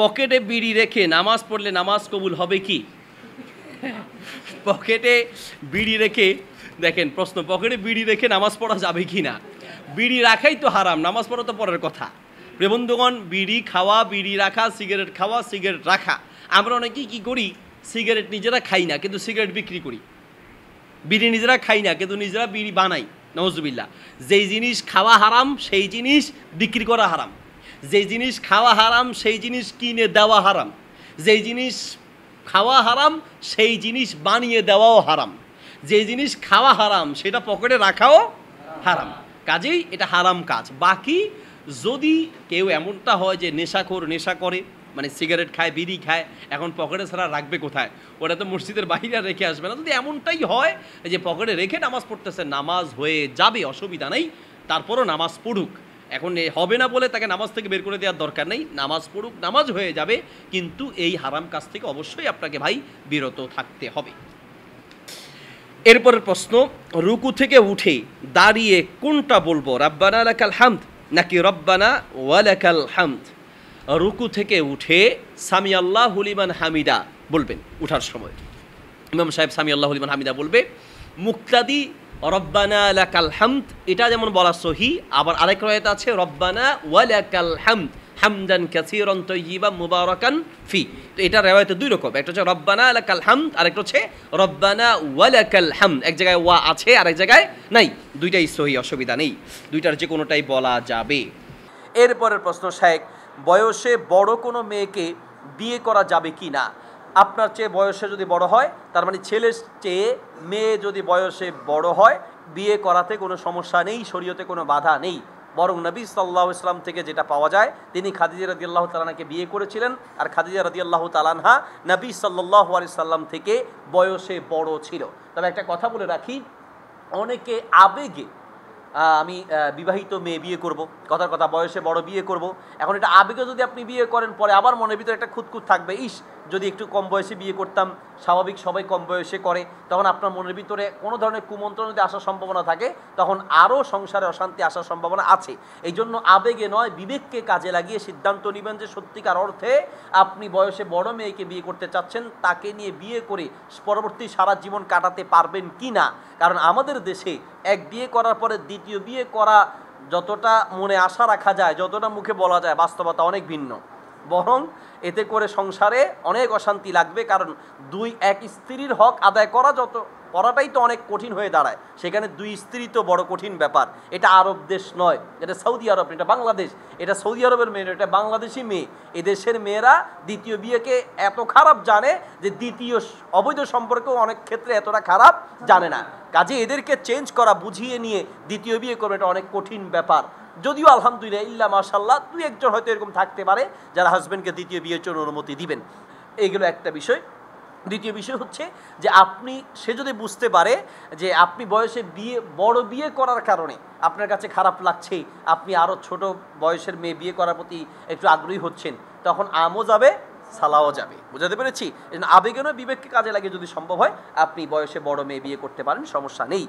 পকেটে বিড়ি রেখে নামাজ পড়লে নামাজ কবুল হবে কি পকেটে বিড়ি রেখে দেখেন প্রশ্ন পকেটে বিড়ি রেখে নামাজ পড়া যাবে কি না বিড়ি রাখাই তো হারাম নামাজ পড়া তো পরের কথা প্রেবন্ধুগণ বিড়ি খাওয়া বিড়ি রাখা সিগারেট খাওয়া সিগারেট রাখা আমরা অনেকেই কী করি সিগারেট নিজেরা খাই না কিন্তু সিগারেট বিক্রি করি বিড়ি নিজেরা খাই না কিন্তু নিজেরা বিড়ি বানাই নজবিল্লা যেই জিনিস খাওয়া হারাম সেই জিনিস বিক্রি করা হারাম যে জিনিস খাওয়া হারাম সেই জিনিস কিনে দেওয়া হারাম যেই জিনিস খাওয়া হারাম সেই জিনিস বানিয়ে দেওয়াও হারাম যে জিনিস খাওয়া হারাম সেটা পকেটে রাখাও হারাম কাজেই এটা হারাম কাজ বাকি যদি কেউ এমনটা হয় যে নেশাখোর নেশা করে মানে সিগারেট খায় বিড়ি খায় এখন পকেটে ছাড়া রাখবে কোথায় ওটা তো মসজিদের বাহিরে রেখে আসবে না যদি এমনটাই হয় যে পকেটে রেখে নামাজ পড়তেছে নামাজ হয়ে যাবে অসুবিধা নেই তারপরও নামাজ পড়ুক এখন হবে না বলে তাকে নামাজ থেকে বের করে দেওয়ার দরকার নেই নামাজ পড়ুক নামাজ হয়ে যাবে কিন্তু এই হারাম কাজ থেকে অবশ্যই আপনাকে ভাই বিরত থাকতে হবে এরপরের প্রশ্ন রুকু থেকে উঠে দাঁড়িয়ে কোনটা বলবো রাব্বানা লাকাল হামদ নাকি রব্বানা ওয়ালাকাল হামদ রুকু থেকে উঠে সামি আল্লাহ হুলিমান হামিদা বলবেন উঠার সময় ইমাম সাহেব সামি আল্লাহ হুলিমান হামিদা বলবে মুক্তাদি রব্বানা লাকাল হামদ এটা যেমন বলা সহি আবার আরেক রয়েত আছে রব্বানা ওয়ালাকাল হামদ হামদান কাসিরন তৈবা মুবারাকান ফি তো এটা রেওয়ায়তে দুই রকম একটা হচ্ছে রব্বানা আলাকাল হামদ আরেকটা হচ্ছে রব্বানা ওয়ালাকাল হামদ এক জায়গায় ওয়া আছে আরেক জায়গায় নাই দুইটাই সহি অসুবিধা নেই দুইটার যে কোনোটাই বলা যাবে এরপরের প্রশ্ন শেখ বয়সে বড় কোনো মেয়েকে বিয়ে করা যাবে কি না আপনার চেয়ে বয়সে যদি বড় হয় তার মানে ছেলের চেয়ে মেয়ে যদি বয়সে বড় হয় বিয়ে করাতে কোনো সমস্যা নেই শরীয়তে কোনো বাধা নেই বরং নবী সাল্লাহ ইসলাম থেকে যেটা পাওয়া যায় তিনি খাদিজা রদি আল্লাহ তালানাকে বিয়ে করেছিলেন আর খাদিজা রদি আল্লাহ তালানহা নবী সাল্লাহ আলি সাল্লাম থেকে বয়সে বড় ছিল তবে একটা কথা বলে রাখি অনেকে আবেগে আমি বিবাহিত মেয়ে বিয়ে করব কথার কথা বয়সে বড় বিয়ে করব এখন এটা আবেগে যদি আপনি বিয়ে করেন পরে আবার মনের ভিতরে একটা খুঁতখুত থাকবে ইস যদি একটু কম বয়সে বিয়ে করতাম স্বাভাবিক সবাই কম বয়সে করে তখন আপনার মনের ভিতরে কোনো ধরনের কুমন্ত্রণ যদি আসার সম্ভাবনা থাকে তখন আরও সংসারে অশান্তি আসার সম্ভাবনা আছে এই জন্য আবেগে নয় বিবেককে কাজে লাগিয়ে সিদ্ধান্ত নেবেন যে সত্যিকার অর্থে আপনি বয়সে বড় মেয়েকে বিয়ে করতে চাচ্ছেন তাকে নিয়ে বিয়ে করে পরবর্তী সারা জীবন কাটাতে পারবেন কি না কারণ আমাদের দেশে এক বিয়ে করার পরে দ্বিতীয় দ্বিতীয় বিয়ে করা যতটা মনে আশা রাখা যায় যতটা মুখে বলা যায় বাস্তবতা অনেক ভিন্ন বরং এতে করে সংসারে অনেক অশান্তি লাগবে কারণ দুই এক স্ত্রীর হক আদায় করা যত করাটাই তো অনেক কঠিন হয়ে দাঁড়ায় সেখানে দুই স্ত্রী তো বড় কঠিন ব্যাপার এটা আরব দেশ নয় এটা সৌদি আরব এটা বাংলাদেশ এটা সৌদি আরবের মেয়ে এটা বাংলাদেশি মেয়ে এদেশের মেয়েরা দ্বিতীয় বিয়েকে এত খারাপ জানে যে দ্বিতীয় অবৈধ সম্পর্কেও অনেক ক্ষেত্রে এতটা খারাপ জানে না কাজে এদেরকে চেঞ্জ করা বুঝিয়ে নিয়ে দ্বিতীয় বিয়ে করবে এটা অনেক কঠিন ব্যাপার যদিও আলহামদুলিল্লাহ ইল্লা মাশাল্লাহ দুই একজন হয়তো এরকম থাকতে পারে যারা হাজব্যান্ডকে দ্বিতীয় বিয়ের জন্য অনুমতি দিবেন এইগুলো একটা বিষয় দ্বিতীয় বিষয় হচ্ছে যে আপনি সে যদি বুঝতে পারে যে আপনি বয়সে বিয়ে বড় বিয়ে করার কারণে আপনার কাছে খারাপ লাগছে আপনি আরও ছোট বয়সের মেয়ে বিয়ে করার প্রতি একটু আগ্রহী হচ্ছেন তখন আমও যাবে সালাও যাবে বোঝাতে পেরেছি আবেগেনও বিবেককে কাজে লাগে যদি সম্ভব হয় আপনি বয়সে বড় মেয়ে বিয়ে করতে পারেন সমস্যা নেই